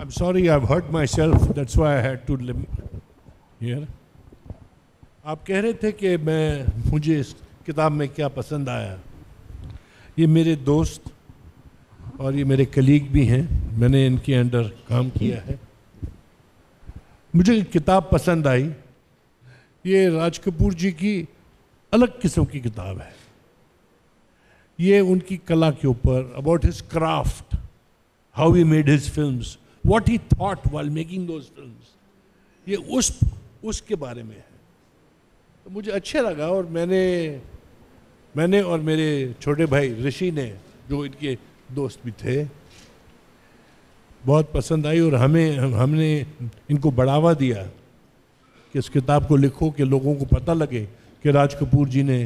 I'm sorry, I've hurt myself. That's why I had to limp here. आप कह रहे थे कि मैं मुझे इस किताब में क्या पसंद आया ये मेरे दोस्त और ये मेरे कलीग भी हैं मैंने इनके अंडर काम किया है मुझे किताब पसंद आई ये राज कपूर जी की अलग किस्म की किताब है ये उनकी कला के ऊपर about his craft how he made his films what he thought while making those film ये उस उसके बारे में है तो मुझे अच्छा लगा और मैंने मैंने और मेरे छोटे भाई ऋषि ने जो इनके दोस्त भी थे बहुत पसंद आई और हमें हमने इनको बढ़ावा दिया कि इस किताब को लिखो कि लोगों को पता लगे कि राज कपूर जी ने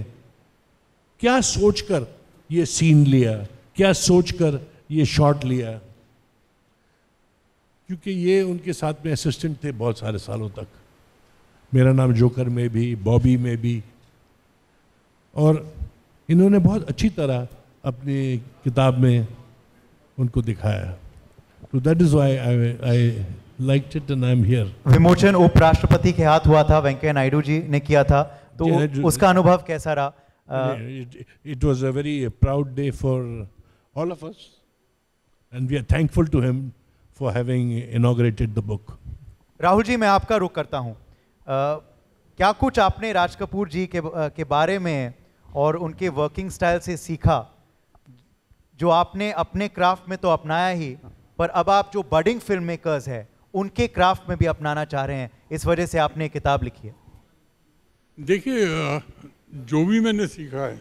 क्या सोचकर ये सीन लिया क्या सोचकर ये शॉट लिया क्योंकि ये उनके साथ में असिस्टेंट थे बहुत सारे सालों तक मेरा नाम जोकर में भी बॉबी में भी और इन्होंने बहुत अच्छी तरह अपनी किताब में उनको दिखाया तो that is why I I like it and I am here विमोचन उपराष्ट्रपति के हाथ हुआ था वेंकैया नायडू जी ने किया था तो उसका अनुभव कैसा रहा it was a very proud day for all of us and we are thankful to him for having inaugurated the book Rahul ji मैं आपका रुख करता हूँ क्या कुछ आपने राज कपूर जी के के बारे में और उनके वर्किंग स्टाइल से सीखा जो आपने अपने क्राफ्ट में तो अपनाया ही पर अब आप जो बडिंग फिल्म मेकर्स हैं उनके क्राफ्ट में भी अपनाना चाह रहे हैं इस वजह से आपने किताब लिखी है देखिए जो भी मैंने सीखा है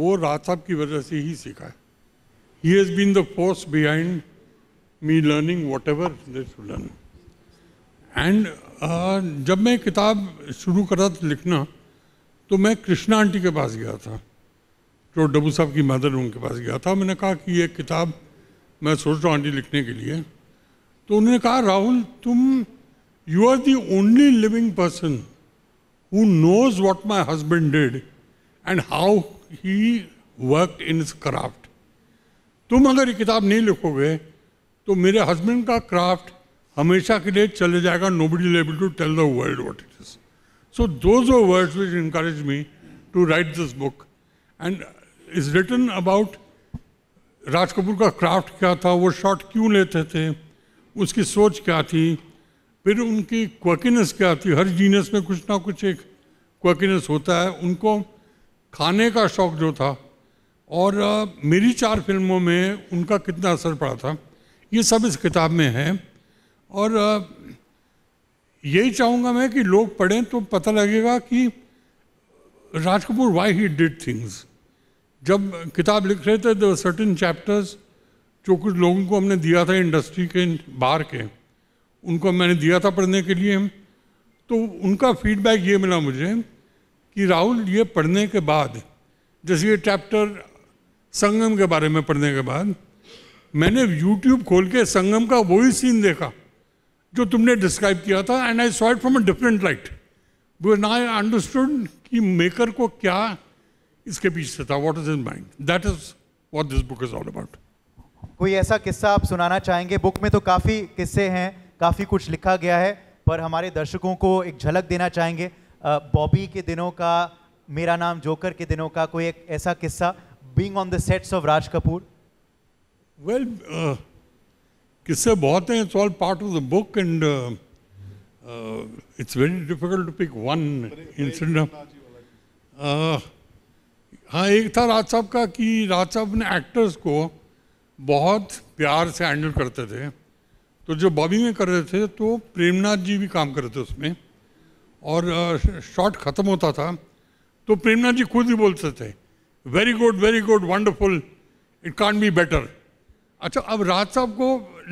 वो राज साहब की वजह से ही सीखा है he has been the force behind me learning whatever they should learn. And uh, जब मैं किताब शुरू करा था लिखना तो मैं कृष्णा आंटी के पास गया था जो डब्बू साहब की मदर उनके पास गया था मैंने कहा कि ये किताब मैं सोच रहा हूँ आंटी लिखने के लिए तो उन्होंने कहा राहुल तुम you are the only living person who knows what my husband did and how he work in is craft तुम अगर ये किताब नहीं लिखोगे तो मेरे हस्बैंड का क्राफ्ट हमेशा के लिए चले जाएगा nobody able to tell the world what it is so those words which encourage me to write this book and is written about Raj Kapoor का क्राफ्ट क्या था वो शॉट क्यों लेते थे उसकी सोच क्या थी फिर उनकी क्वकीनेस क्या थी हर जीनस में कुछ ना कुछ एक क्वकीनेस होता है उनको खाने का शौक जो था और मेरी चार फिल्मों में उनका कितना असर पड़ा था ये सब इस किताब में है और यही चाहूँगा मैं कि लोग पढ़ें तो पता लगेगा कि Raj Kapoor why he did things जब किताब लिख रहे थे दो सर्टन चैप्टर्स जो कुछ लोगों को हमने दिया था इंडस्ट्री के बाहर के उनको मैंने दिया था पढ़ने के लिए तो उनका फीडबैक ये मिला मुझे कि राहुल ये पढ़ने के बाद जैसे ये चैप्टर संगम के बारे में पढ़ने के बाद मैंने यूट्यूब खोल के संगम का वही सीन देखा जो तुमने डिस्क्राइब किया था and I saw it from a different light ना आई अंडरस्टूड कि मेकर को क्या इसके पीछे था what is in mind that is what this book is all about कोई ऐसा किस्सा आप सुनाना चाहेंगे बुक में तो काफ़ी किस्से हैं काफ़ी कुछ लिखा गया है पर हमारे दर्शकों को एक झलक देना चाहेंगे बॉबी के दिनों का मेरा नाम जोकर के दिनों का कोई एक ऐसा किस्सा being on the sets of Raj Kapoor Well, uh, किस्से बहुत हैं. hain. It's all part of the book, and uh, uh, it's very difficult to pick one incident. Uh, हाँ एक था राज साहब का कि राज साहब ने एक्टर्स को बहुत प्यार से हैंडल करते थे तो जो बॉबी में कर रहे थे तो प्रेमनाथ जी भी काम कर रहे थे उसमें और शॉट uh, ख़त्म होता था तो प्रेमनाथ जी खुद ही बोलते थे very good very good wonderful it can be better अच्छा अब राज साहब को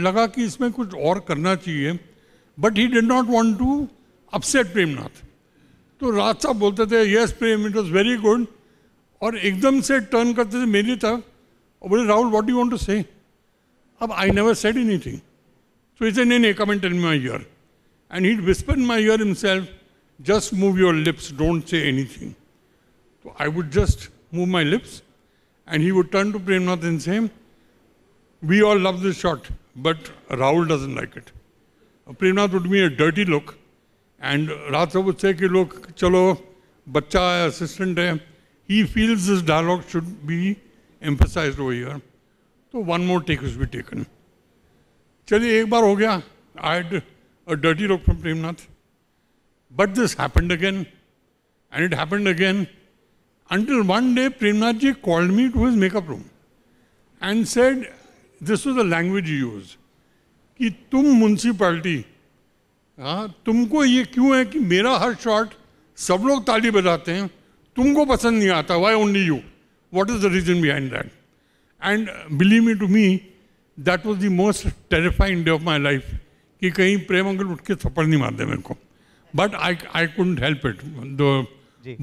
लगा कि इसमें कुछ और करना चाहिए but he did not want to upset Premnath तो राज साहब बोलते थे yes Prem it was very good और एकदम से टर्न करते थे मेरी तरफ और बोले Rahul what you want to say अब I never said anything so is नहीं नहीं come and tell my ear and he in my ear self just move your lips don't say anything तो I would just move my lips and he would turn to Premnath in same We all love this shot, but Rahul doesn't like it. Uh, Premnath would give me a dirty look, and Ratha would say, कि look, chalo, बच्चा assistant hai." He feels this dialogue should be emphasized over here. So one more take should be taken. Chali ek baar ho gaya, I had a dirty look from Premnath. But this happened again, and it happened again, until one day Premnath ji called me to his makeup room and said, this was the language use कि तुम municipality हाँ तुमको ये क्यों है कि मेरा हर shot सब लोग ताली बजाते हैं तुमको पसंद नहीं आता why only you what is the reason behind that and believe me to me that was the most terrifying day of my life कि कहीं प्रेम अंकल उठ के थप्पड़ नहीं मारते मेरे को but I I couldn't help it though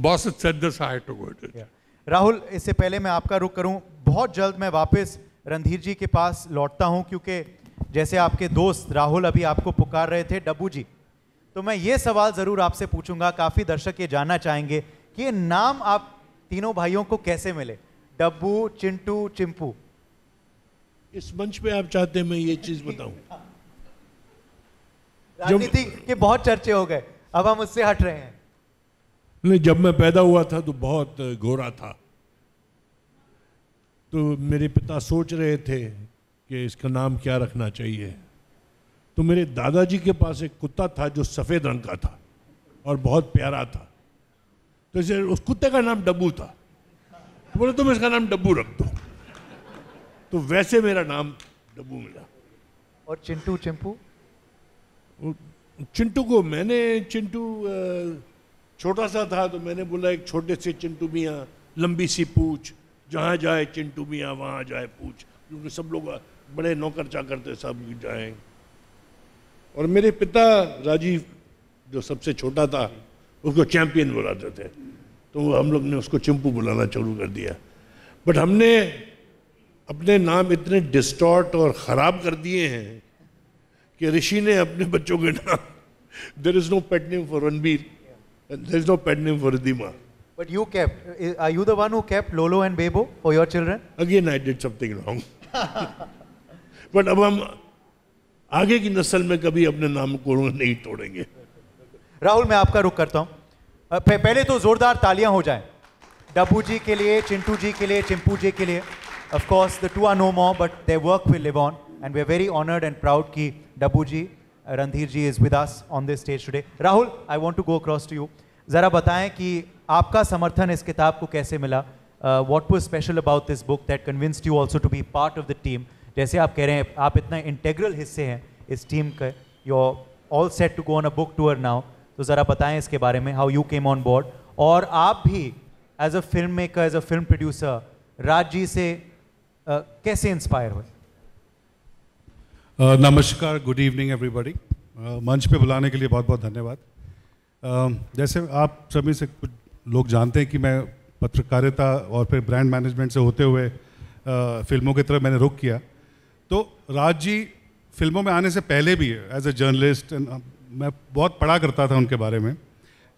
boss said this I to go it Rahul इससे पहले मैं आपका रुक करूं बहुत जल्द मैं वापस रणधीर जी के पास लौटता हूं क्योंकि जैसे आपके दोस्त राहुल अभी आपको पुकार रहे थे डब्बू जी तो मैं ये सवाल ज़रूर आपसे पूछूंगा काफ़ी दर्शक ये जानना चाहेंगे कि ये नाम आप तीनों भाइयों को कैसे मिले डब्बू चिंटू चिंपू इस मंच पे आप चाहते हैं मैं ये चीज़ बताऊं राजनीति के बहुत चर्चे हो गए अब हम उससे हट रहे हैं नहीं जब मैं पैदा हुआ था तो बहुत गोरा था तो मेरे पिता सोच रहे थे कि इसका नाम क्या रखना चाहिए तो मेरे दादाजी के पास एक कुत्ता था जो सफ़ेद रंग का था और बहुत प्यारा था तो इसे उस कुत्ते का नाम डब्बू था तो बोले तुम इसका नाम डब्बू रख दो तो वैसे मेरा नाम डब्बू मिला और चिंटू चिंपू चिंटू को मैंने चिंटू छोटा सा था तो मैंने बोला एक छोटे से चिंटू मियाँ लंबी सी पूछ जहाँ जाए चिंटू मियाँ वहाँ जाए पूछ क्योंकि सब लोग बड़े नौकर चाकर थे सब जाए और मेरे पिता राजीव जो सबसे छोटा था उसको चैंपियन बुलाते थे तो हम लोग ने उसको चिंपू बुलाना शुरू कर दिया बट हमने अपने नाम इतने डिस्टॉर्ट और ख़राब कर दिए हैं कि ऋषि ने अपने बच्चों के नाम there is no pet name for Ranbir there is no pet name for Ridhima But you kept. Uh, are you the one who kept Lolo and Bebo for your children? Again, I did something wrong. But अब हम आगे की नस्ल में कभी अपने नाम को नहीं तोड़ेंगे राहुल मैं आपका रुख करता हूँ पहले तो ज़ोरदार तालियां हो जाए डब्बू जी के लिए चिंटू जी के लिए चिंपू जी के लिए of the two are no more but they work will live on and we are very honoured and proud की Dabboo ji Randhir ji is with us on this stage today Rahul I want to go across to you ज़रा बताएं कि आपका समर्थन इस किताब को कैसे मिला वॉट वो special about this book that convinced you also to be part of the team जैसे आप कह रहे हैं आप इतना इंटेग्रल हिस्से हैं इस टीम का your all set to go on a book tour now तो ज़रा बताएं इसके बारे में how you came on board और आप भी as a film maker as a film producer Raj ji से uh, कैसे इंस्पायर हुए uh, नमस्कार गुड इवनिंग एवरीबॉडी मंच पे बुलाने के लिए बहुत बहुत धन्यवाद जैसे आप सभी से कुछ लोग जानते हैं कि मैं पत्रकारिता और फिर ब्रांड मैनेजमेंट से होते हुए फिल्मों की तरफ मैंने रुख किया तो राज जी फिल्मों में आने से पहले भी एज ए जर्नलिस्ट मैं बहुत पढ़ा करता था उनके बारे में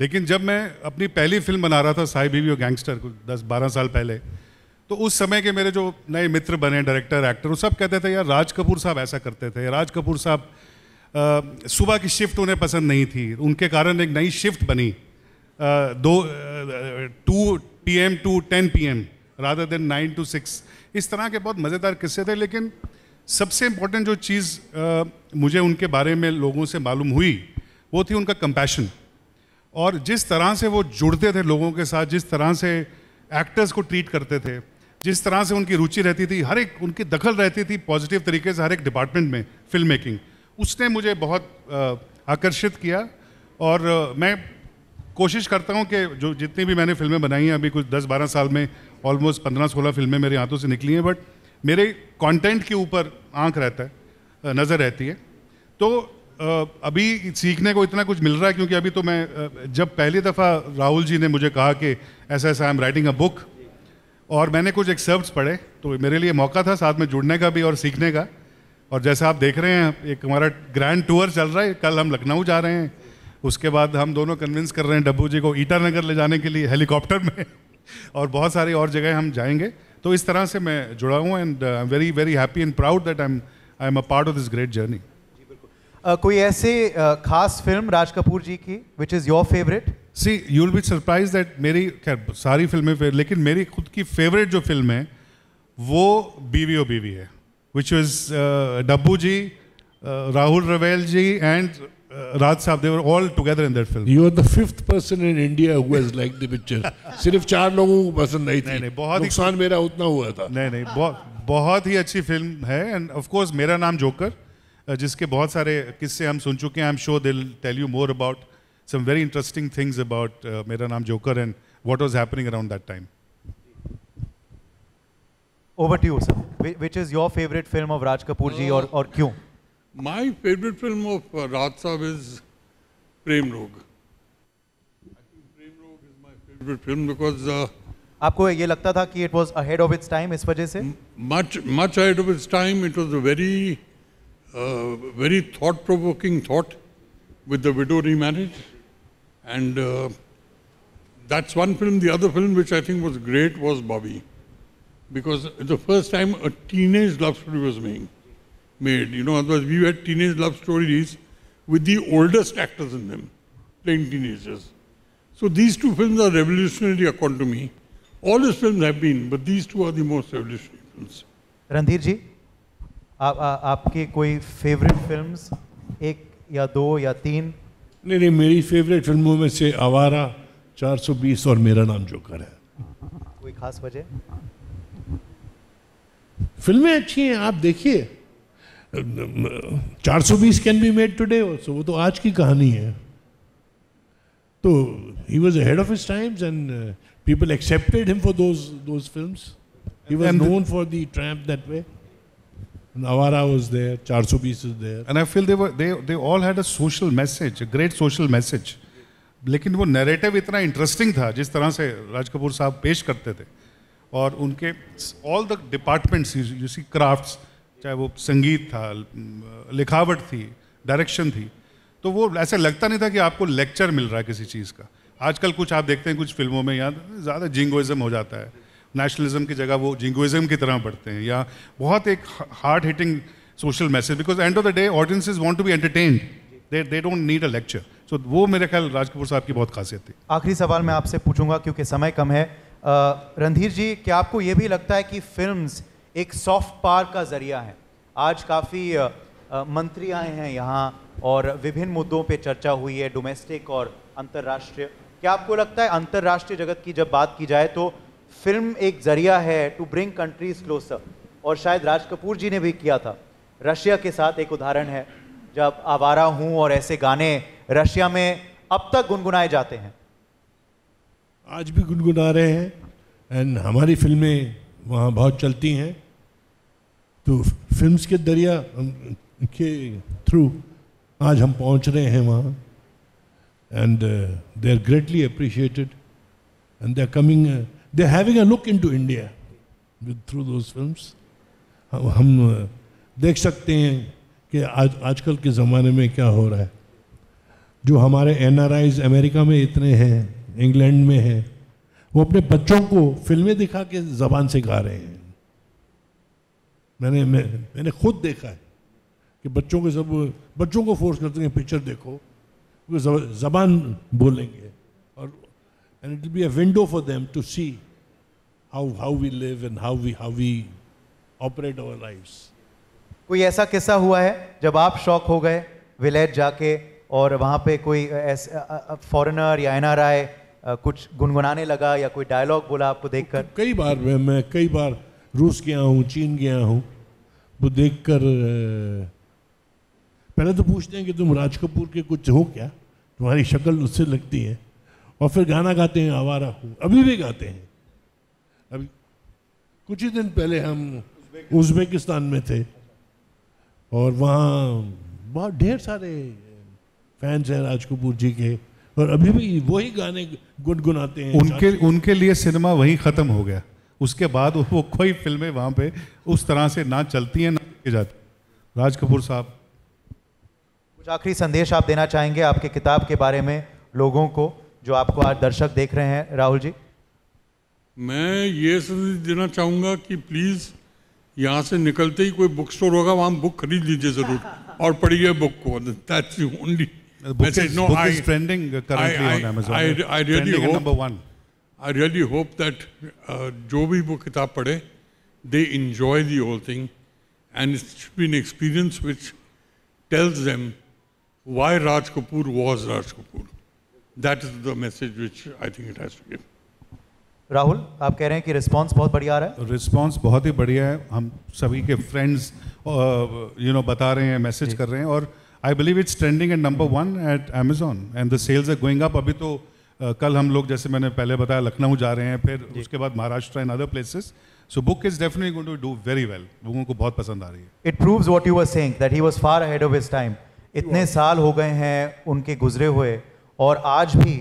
लेकिन जब मैं अपनी पहली फिल्म बना रहा था साई बीवी और गैंगस्टर को दस बारह साल पहले तो उस समय के मेरे जो नए मित्र बने डायरेक्टर एक्टर वो सब कहते थे यार राज कपूर साहब ऐसा करते थे राज कपूर साहब सुबह की शिफ्ट उन्हें पसंद नहीं थी उनके कारण एक नई शिफ्ट बनी दो two P M to ten P M rather than nine to six इस तरह के बहुत मज़ेदार किस्से थे लेकिन सबसे इम्पोर्टेंट जो चीज़ मुझे उनके बारे में लोगों से मालूम हुई वो थी उनका कंपैशन और जिस तरह से वो जुड़ते थे लोगों के साथ जिस तरह से एक्टर्स को ट्रीट करते थे जिस तरह से उनकी रुचि रहती थी हर एक उनकी दखल रहती थी पॉजिटिव तरीके से हर एक डिपार्टमेंट में फिल्म मेकिंग उसने मुझे बहुत आकर्षित किया और मैं कोशिश करता हूँ कि जो जितनी भी मैंने फिल्में बनाई हैं अभी कुछ 10-12 साल में ऑलमोस्ट 15-16 फिल्में मेरे हाथों से निकली हैं बट मेरे कंटेंट के ऊपर आंख रहता है नज़र रहती है तो अभी सीखने को इतना कुछ मिल रहा है क्योंकि अभी तो मैं जब पहली दफ़ा राहुल जी ने मुझे कहा कि ऐसा ऐसा I am writing a book और मैंने कुछ एक्सर्प्ट पढ़े तो मेरे लिए मौका था साथ में जुड़ने का भी और सीखने का और जैसा आप देख रहे हैं एक हमारा ग्रैंड टूर चल रहा है कल हम लखनऊ जा रहे हैं उसके बाद हम दोनों कन्विंस कर रहे हैं डब्बू जी को ईटानगर ले जाने के लिए हेलीकॉप्टर में और बहुत सारी और जगह हम जाएंगे तो इस तरह से मैं जुड़ा हूँ and I am very very happy and proud that I am I am a part of this great journey कोई ऐसे खास फिल्म राज कपूर जी की which is your favourite see you will be surprise that मेरी खैर सारी फिल्में लेकिन मेरी खुद की फेवरेट जो फिल्म है वो बीवी ओ बीवी है which was uh, Dabbu ji, uh, Rahul Ravel ji, and uh, Raj Saab. They were all together in that film. You are the fifth person in India who has liked the picture. Sirf char logon ko pasand nahi thi. Nahi nahi, bahut nuksan mera utna hua tha. Nahi nahi, bahut बहुत ही अच्छी film है end of course मेरा Naam joker जिसके बहुत सारे किस्से हम सुन चुके हैं I am sure they'll tell you more about some very interesting things about Mera Naam Joker and what was happening around that time Over to you, sir. Which is your favorite film of Raj Kapoor ji or, or kyun? My favorite film of uh, Raj Saab is Prem Rog. I think Prem Rog is my favorite film because... Uh, आपको ये लगता था कि it was ahead of its time इस वजह से much much ahead of its time it was a very very thought provoking thought with the widow remarried. And uh, that's one film. The other film, which I think was great, was Bobby. because the first time a teenage love story was made. made you know, otherwise we had teenage love stories with the oldest actors in them, playing teenagers. So these two films are revolutionary, according to me. All his films have been, but these two are the most revolutionary films. Randhir ji, आप, आ, आपके कोई ek films एक या दो या तीन नहीं नहीं मेरी फेवरेट फिल्मों में से आवारा 420 और मेरा नाम जोकर है कोई खास वजह फिल्में अच्छी हैं आप देखिए 420 can be made today also वो तो आज की कहानी है तो he was head of his times and people accepted him for those those films he was known for the tramp that way Nawara was there, 420 is there. And I feel they were they they all had a social message, a great social message. लेकिन वो narrative इतना interesting था जिस तरह से राज कपूर साहब पेश करते थे और उनके all the departments you see crafts चाहे वो संगीत था लिखावट थी डायरेक्शन थी तो वो ऐसा लगता नहीं था कि आपको लेक्चर मिल रहा है किसी चीज़ का आजकल कुछ आप देखते हैं कुछ फिल्मों में यहाँ ज़्यादा जिंगोइज़म हो जाता है नेशनलिज्म की जगह वो जिंगोइज़म की तरह बढ़ते हैं या बहुत एक hard hitting social message because end of the day audience is want to be entertain they they don't need a lecture so वो मेरे ख्याल राज कपूर साहब की बहुत खासियत थी आखिरी सवाल मैं आपसे पूछूंगा क्योंकि समय कम है रणधीर जी क्या आपको ये भी लगता है कि फिल्म्स एक सॉफ्ट पार का जरिया है आज काफ़ी मंत्री आए हैं यहाँ और विभिन्न मुद्दों पे चर्चा हुई है डोमेस्टिक और अंतर्राष्ट्रीय क्या आपको लगता है अंतर्राष्ट्रीय जगत की जब बात की जाए तो फिल्म एक जरिया है टू ब्रिंग कंट्रीज क्लोजअप और शायद राज कपूर जी ने भी किया था रशिया के साथ एक उदाहरण है जब आवारा हूँ और ऐसे गाने रशिया में अब तक गुनगुनाए जाते हैं आज भी गुनगुना रहे हैं एंड हमारी फिल्में वहाँ बहुत चलती हैं तो फिल्म्स के दरिया के थ्रू आज हम पहुँच रहे हैं वहाँ and they are greatly appreciated and they are coming they are having a look in to India with through those films हम uh, देख सकते हैं कि आज आजकल के ज़माने में क्या हो रहा है जो हमारे एन अमेरिका में इतने हैं इंग्लैंड में है वो अपने बच्चों को फिल्में दिखा के ज़बान से गा रहे हैं मैंने मैं, मैंने खुद देखा है कि बच्चों के सब बच्चों को फोर्स करते हैं पिक्चर देखो वो जबान बोलेंगे और and it will be a window for them to see how how we live and how we how we operate our life कोई ऐसा किस्सा हुआ है जब आप शौक हो गए विलेज जाके और वहाँ पे कोई फॉरेनर या एन कुछ गुनगुनाने लगा या कोई डायलॉग बोला आपको देखकर कई बार मैं, मैं कई बार रूस गया हूँ चीन गया हूँ वो देखकर पहले तो पूछते हैं कि तुम राज कपूर के कुछ हो क्या तुम्हारी शक्ल उससे लगती है और फिर गाना गाते हैं आवारा हूँ अभी भी गाते हैं अभी कुछ ही दिन पहले हम उज्बेकिस्तान में थे और वहाँ बहुत ढेर सारे फैंस हैं राज कपूर जी के और अभी भी वही गाने गुनगुनाते हैं उनके उनके लिए सिनेमा वहीं ख़त्म हो गया उसके बाद वो कोई फिल्में वहाँ पे उस तरह से ना चलती हैं ना की जाती राज कपूर साहब कुछ आखिरी संदेश आप देना चाहेंगे आपके किताब के बारे में लोगों को जो आपको आज दर्शक देख रहे हैं राहुल जी मैं ये संदेश देना चाहूँगा कि प्लीज़ यहाँ से निकलते ही कोई बुक स्टोर होगा वहाँ बुक खरीद लीजिए ज़रूर और पढ़िए बुक को that's only The book, message. Is, no, book I, is trending currently I, I, on Amazon. I, I I really trending hope, number one. I really hope that uh, जो भी they enjoy the whole thing, and it should be an experience which tells them why Raj Kapoor was Raj Kapoor. That is the message which I think it has to give. Rahul आप कह रहे हैं कि response बहुत बढ़िया आ रहा है response बहुत ही बढ़िया है हम सभी के फ्रेंड्स यू नो बता रहे हैं मैसेज कर रहे हैं और uh, I believe it's trending at number one at Amazon and the sales are going up अभी तो कल हम लोग जैसे मैंने पहले बताया लखनऊ जा रहे हैं फिर उसके बाद Maharashtra and other places so book is definitely going to do very well लोगों को बहुत पसंद आ रही है it proves what you were saying that he was far ahead of his time इतने साल हो गए हैं उनके गुजरे हुए और आज भी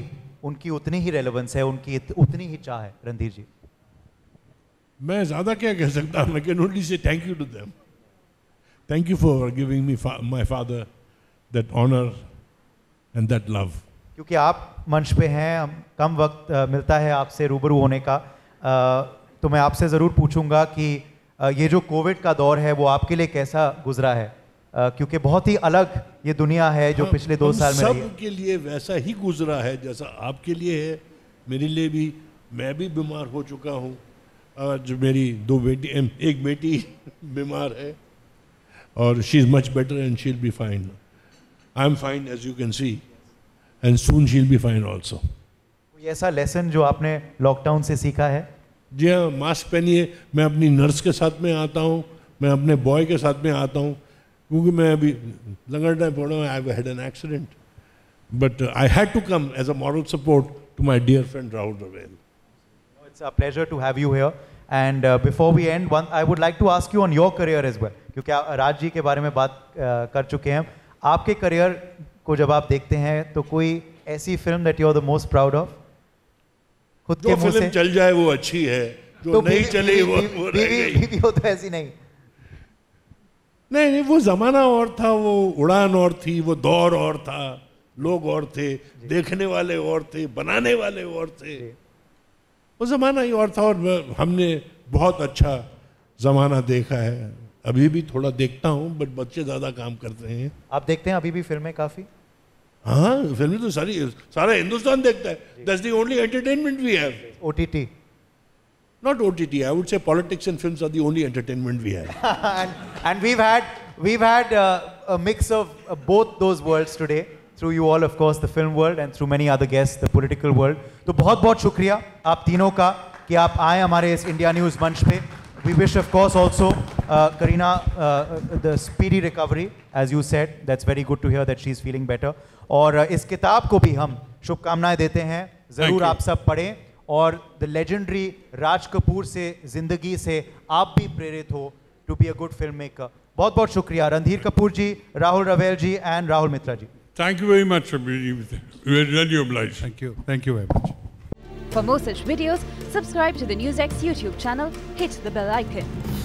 उनकी उतनी ही रेलेवेंस है उनकी उतनी ही चाह है रणधीर जी मैं ज़्यादा क्या कह सकता हूँ लेकिन only say thank you to them thank you for giving me my father that honour and that love क्योंकि आप मंच पे हैं कम वक्त मिलता है आपसे रूबरू होने का तो मैं आपसे ज़रूर पूछूंगा कि ये जो कोविड का दौर है वो आपके लिए कैसा गुजरा है क्योंकि बहुत ही अलग ये दुनिया है जो हाँ, पिछले दो साल में सब के लिए वैसा ही गुजरा है जैसा आपके लिए है मेरे लिए भी मैं भी बीमार हो चुका हूँ आज मेरी दो बेटी एक बेटी बीमार है और she is much better and she'll be fine I am fine as you can see and soon she'll be fine also कोई ऐसा लेसन जो आपने लॉकडाउन से सीखा है जी हाँ मास्क पहनिए मैं अपनी नर्स के साथ में आता हूँ मैं अपने बॉय के साथ में आता हूँ क्योंकि मैं अभी लंगर लंगड़ना पड़ा हूँ I had an accident but I had to come as a moral support to my dear friend Rahul Rawail It's a pleasure to have you here. And uh, before we end, one, I would like to ask you on your career as well. क्योंकि राज uh, जी के बारे में बात uh, कर चुके हैं आपके career को जब आप देखते हैं तो कोई ऐसी film that you are the most proud of खुद के मुंह से चल जाए वो अच्छी है जो तो नहीं चली वो बीवी हो तो ऐसी नहीं नहीं नहीं वो ज़माना और था वो उड़ान और थी वो दौर और था लोग और थे देखने वाले और थे बनाने वाले और थे वो ज़माना ही और था और हमने बहुत अच्छा ज़माना देखा है अभी भी थोड़ा देखता हूँ बट बच्चे ज्यादा काम करते हैं आप देखते हैं अभी भी फिल्में काफी हाँ फिल्म तो सारी सारा हिंदुस्तान देखता है only entertainment we have OTT not OTT I would say politics and films only entertainment we have mix of both those worlds today through you all of the film world and through many other guest the political world तो बहुत बहुत शुक्रिया आप तीनों का कि आप आए हमारे इस इंडिया न्यूज मंच पे we wish of also uh, Karina, uh, uh, the speedy recovery, as you said, that's very good to hear that she's feeling better. और uh, इस किताब को भी हम शुभकामनाएं देते हैं जरूर आप सब पढ़ें और द लेजेंडरी राज कपूर से जिंदगी से आप भी प्रेरित हो to be a good film maker बहुत बहुत शुक्रिया Randhir Kapoor ji Rahul Rawail ji and Rahul Mitra ji thank you very much thank you for more such videos subscribe to the news X YouTube channel hit the bell icon